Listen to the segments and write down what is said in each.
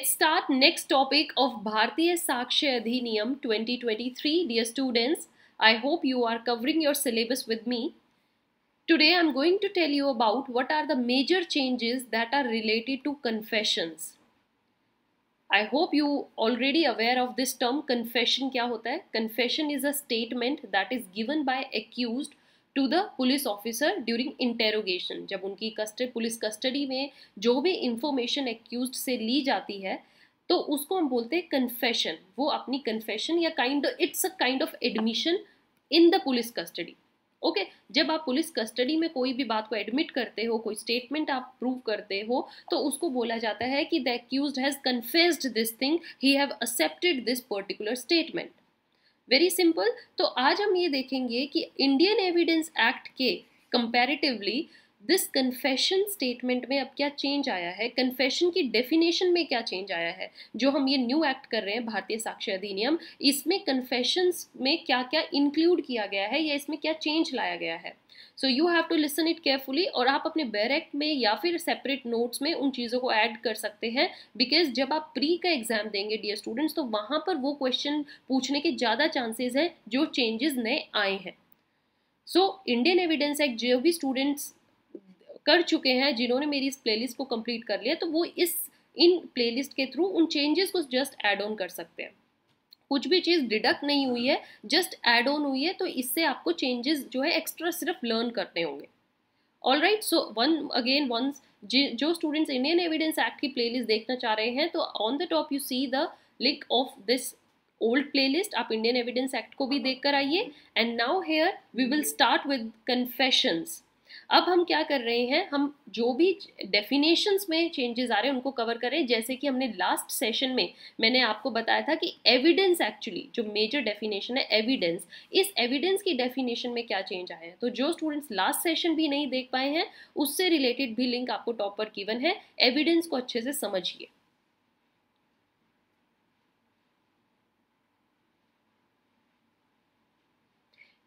Let's start next topic of Bharatiya Sakshya Adhiniyam 2023. Dear students, I hope you are covering your syllabus with me. Today I'm going to tell you about what are the major changes that are related to confessions. I hope you already aware of this term confession kya hota hai? Confession is a statement that is given by accused to the police officer during interrogation जब उनकी कस्ट police custody में जो भी information accused से ली जाती है तो उसको हम बोलते हैं कन्फेशन वो अपनी कन्फेशन या kind it's a kind of admission in the police custody okay okay, जब आप पुलिस कस्टडी में कोई भी बात को एडमिट करते हो कोई स्टेटमेंट आप प्रूव करते हो तो उसको बोला जाता है कि the accused has confessed this thing he have accepted this particular statement very simple तो आज हम ये देखेंगे कि इंडियन एविडेंस एक्ट के कंपैरेटिवली दिस कन्फेशन स्टेटमेंट में अब क्या चेंज आया है कन्फेशन की डेफिनेशन में क्या चेंज आया है जो हम ये न्यू एक्ट कर रहे हैं भारतीय साक्ष्य अधिनियम इसमें कन्फेशन में क्या क्या इंक्लूड किया गया है या इसमें क्या चेंज लाया गया है so you have to listen it carefully और आप अपने बैरक्ट में या फिर सेपरेट नोट्स में उन चीज़ों को ऐड कर सकते हैं बिकॉज जब आप प्री का एग्जाम देंगे डियर स्टूडेंट्स तो वहाँ पर वो क्वेश्चन पूछने के ज़्यादा चांसेज हैं जो चेंजेस नए आए हैं सो इंडियन एविडेंस एक्ट जो भी स्टूडेंट्स कर चुके हैं जिन्होंने मेरी इस प्लेलिस्ट को कंप्लीट कर लिया तो वो इस इन प्लेलिस्ट के थ्रू उन चेंजेस को जस्ट ऐड ऑन कर सकते हैं कुछ भी चीज़ डिडक्ट नहीं हुई है जस्ट एड ऑन हुई है तो इससे आपको चेंजेस जो है एक्स्ट्रा सिर्फ लर्न करने होंगे all right so one again once जो स्टूडेंट्स इंडियन एविडेंस एक्ट की प्लेलिस्ट देखना चाह रहे हैं तो on the top you see the link of this old playlist आप इंडियन एविडेंस एक्ट को भी देख कर आइए and now here we will start with confessions अब हम क्या कर रहे हैं हम जो भी डेफिनेशंस में चेंजेस आ रहे हैं उनको कवर कर रहे हैं जैसे कि हमने लास्ट सेशन में मैंने आपको बताया था कि एविडेंस एक्चुअली जो मेजर डेफिनेशन है एविडेंस इस एविडेंस की डेफिनेशन में क्या चेंज आया है तो जो स्टूडेंट्स लास्ट सेशन भी नहीं देख पाए हैं उससे रिलेटेड भी लिंक आपको टॉप पर गिवन है एविडेंस को अच्छे से समझिए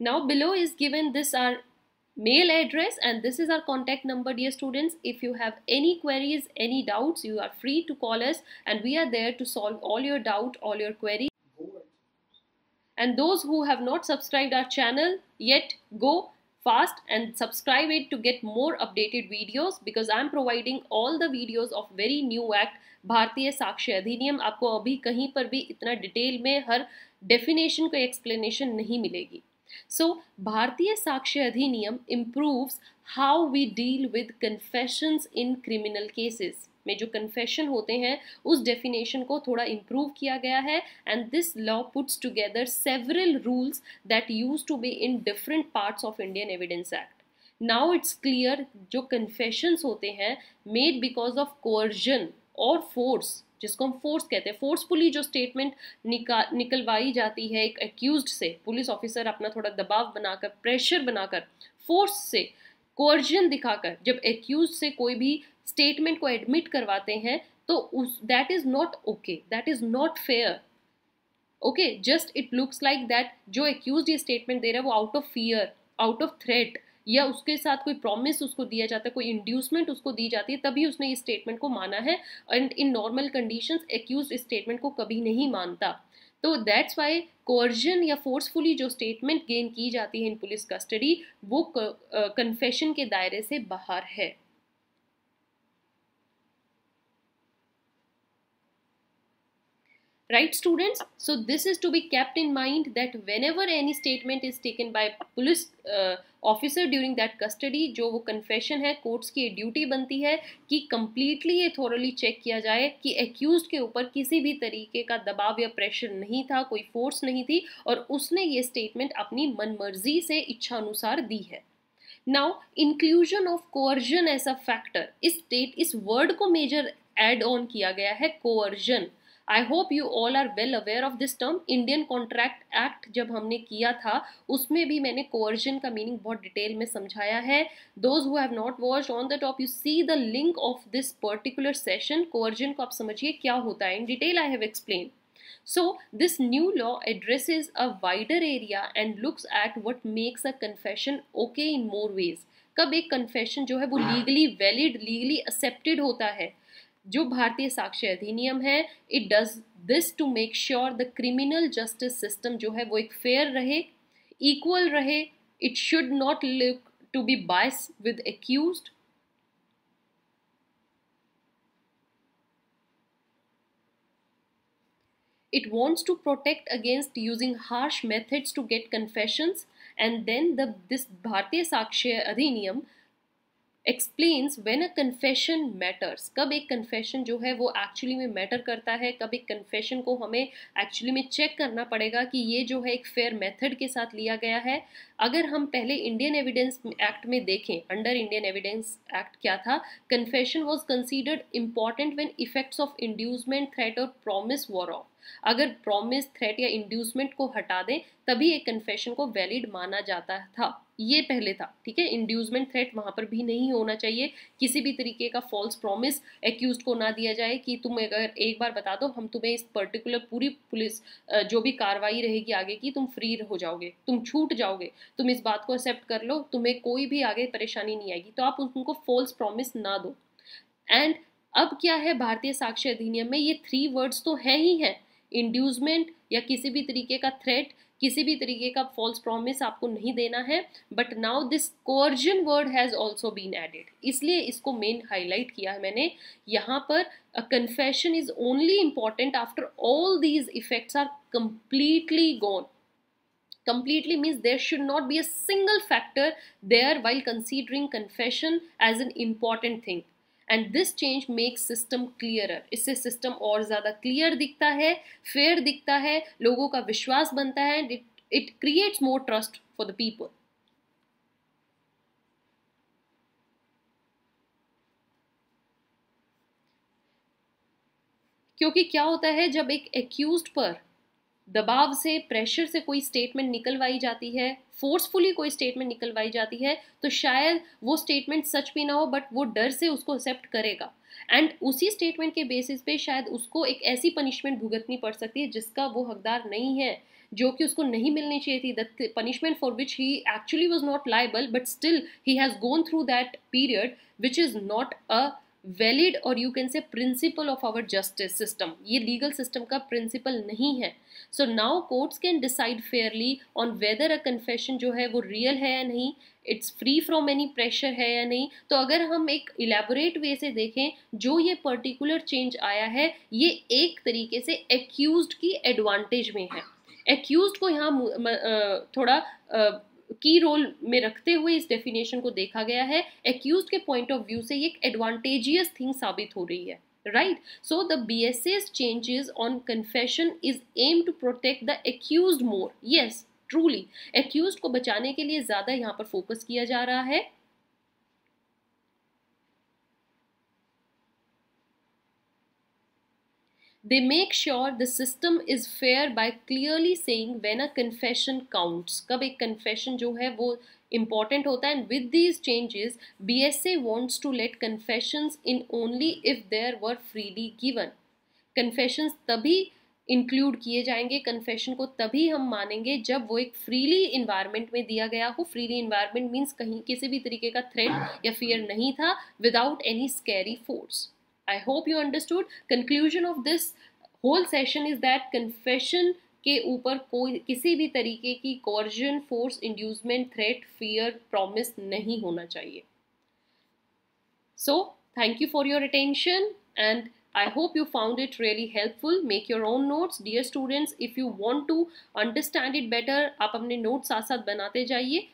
Now below is given this are mail address and this is our contact number dear students if you have any queries any doubts you are free to call us and we are there to solve all your doubt all your query and those who have not subscribed our channel yet go fast and subscribe it to get more updated videos because I am providing all the videos of very new act भारतीय साक्ष्य अधिनियम आपको अभी कहीं पर भी इतना detail में हर definition को एक्सप्लेनेशन नहीं मिलेगी सो Bharatiya Sakshya Adhiniyam improves how we deal with confession in criminal cases में जो कन्फेशन होते हैं उस डेफिनेशन को थोड़ा इम्प्रूव किया गया है and this law puts together several rules that use to be in different parts of Indian Evidence Act now it's clear जो कन्फेशंस होते हैं मेड बिकॉज ऑफ कोर्जन और फोर्स जिसको हम फोर्स कहते हैं फोर्सफुली जो स्टेटमेंट निकाल निकलवाई जाती है एक एक्यूज से पुलिस ऑफिसर अपना थोड़ा दबाव बनाकर प्रेशर बनाकर फोर्स से कोर्जन दिखाकर जब एक्यूज से कोई भी स्टेटमेंट को एडमिट करवाते हैं तो उस that is not okay that is not fair okay just it looks like that जो एक्यूज ये स्टेटमेंट दे रहा है वो out of fear out of threat या उसके साथ कोई प्रॉमिस उसको दिया जाता है कोई इंड्यूसमेंट उसको दी जाती है तभी उसने इस स्टेटमेंट को माना है and in normal condition accused statement को कभी नहीं मानता तो दैट्स वाई कोर्जन या फोर्सफुली जो स्टेटमेंट गेन की जाती है इन पुलिस कस्टडी वो कन्फेशन के दायरे से बाहर है right students so this is to be kept in mind that whenever any statement is taken by police uh, officer during that custody जो वो कन्फेशन है कोर्ट्स की ड्यूटी बनती है कि कम्प्लीटली ये थोरली चेक किया जाए कि एक्यूज के ऊपर किसी भी तरीके का दबाव या प्रेशर नहीं था कोई फोर्स नहीं थी और उसने ये स्टेटमेंट अपनी मनमर्जी से इच्छा अनुसार दी है now inclusion of coercion as a factor इस स्टेट इस वर्ड को मेजर एड ऑन किया गया है coercion I hope you all are well aware of this term Indian Contract Act जब हमने किया था उसमें भी मैंने कोवर्जन का मीनिंग बहुत डिटेल में समझाया है those who have not watch on the top you see the link of this particular session coercion को आप समझिए क्या होता है in detail I have explain So, this new law addresses a wider area and looks at what makes a confession okay in more ways. कब एक confession जो है वो legally valid, legally accepted होता है जो भारतीय साक्ष्य अधिनियम है it does this to make sure the criminal justice system जो है वो एक फेयर रहे इक्वल रहे it should not live to be bias with accused it wants to protect against using harsh methods to get confession and then this Bharatiya Sakshya Adhiniyam explains when a confession matters कब एक confession जो है वो actually में matter करता है कब एक कन्फेशन को हमें एक्चुअली में चेक करना पड़ेगा कि ये जो है एक फेयर मेथड के साथ लिया गया है अगर हम पहले इंडियन एविडेंस एक्ट में देखें अंडर इंडियन एविडेंस एक्ट क्या था confession was considered important when effects of inducement threat और प्रोमिस वॉर ऑफ अगर प्रॉमिस थ्रेट या इंड्यूसमेंट को हटा दें तभी एक कन्फेशन को वैलिड माना जाता था ये पहले था ठीक है इंड्यूसमेंट थ्रेट वहाँ पर भी नहीं होना चाहिए किसी भी तरीके का फॉल्स प्रॉमिस एक्यूज को ना दिया जाए कि तुम अगर एक बार बता दो हम तुम्हें इस पर्टिकुलर पूरी पुलिस जो भी कार्रवाई रहेगी आगे की तुम फ्री हो जाओगे तुम छूट जाओगे तुम इस बात को एक्सेप्ट कर लो तुम्हें कोई भी आगे परेशानी नहीं आएगी तो आप उनको फॉल्स प्रॉमिस ना दो एंड अब क्या है भारतीय साक्ष्य अधिनियम में ये थ्री वर्ड्स तो हैं ही हैं इंड्यूजमेंट या किसी भी तरीके का थ्रेट किसी भी तरीके का फॉल्स प्रॉमिस आपको नहीं देना है but now this coercion word has also been added इसलिए इसको मेन हाईलाइट किया है मैंने यहाँ पर a confession is only important after all these effects are completely gone completely means there should not be a single factor there while considering confession as an important thing and this change make system clearer इससे system और ज़्यादा clear दिखता है fair दिखता है लोगों का विश्वास बनता है and it creates more trust for the people क्योंकि क्या होता है जब एक एक्यूज्ड पर दबाव से प्रेशर से कोई स्टेटमेंट निकलवाई जाती है फोर्सफुली कोई स्टेटमेंट निकलवाई जाती है तो शायद वो स्टेटमेंट सच भी ना हो बट वो डर से उसको एक्सेप्ट करेगा एंड उसी स्टेटमेंट के बेसिस पे शायद उसको एक ऐसी पनिशमेंट भुगतनी पड़ सकती है जिसका वो हकदार नहीं है जो कि उसको नहीं मिलनी चाहिए थी the punishment for which he actually was not liable but still he has gone through that period which is not a valid और you can say principle of our justice system ये लीगल सिस्टम का principle नहीं है so now courts can decide fairly on whether a confession जो है वो real है या नहीं it's free from any pressure है या नहीं तो अगर हम एक इलेबोरेट वे से देखें जो ये पर्टिकुलर चेंज आया है ये एक तरीके से एक्यूज की एडवांटेज में है एक्यूज को यहाँ थोड़ा की रोल में रखते हुए इस डेफिनेशन को देखा गया है एक्यूज के पॉइंट ऑफ व्यू से ये एक एडवांटेजियस थिंग साबित हो रही है right so the B S S changes on confession is aim to protect the accused more yes truly accused को बचाने के लिए ज्यादा यहाँ पर फोकस किया जा रहा है They make sure the system is fair by clearly saying when a confession counts. kab ek confession jo hai wo important hota hai and with these changes BSA wants to let confessions in only if there were freely given. Confessions tabhi include किए जाएंगे confession को तभी हम मानेंगे जब वो एक freely environment में दिया गया हो फ्रीली इन्वायरमेंट मीन्स कहीं किसी भी तरीके का थ्रेट या फियर नहीं था without any scary force I hope you understood. Conclusion of this whole session is that confession के ऊपर कोई किसी भी तरीके की coercion force inducement threat fear promise नहीं होना चाहिए so thank you for your attention and I hope you found it really helpful. Make your own notes, dear students. If you want to understand it better, आप अपने notes साथ साथ बनाते जाइए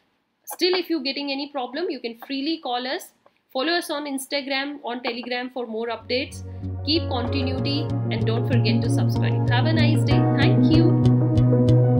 Still, if you're getting any problem, you can freely call us Follow us on Instagram, on Telegram for more updates. Keep continuity and don't forget to subscribe. Have a nice day. Thank you.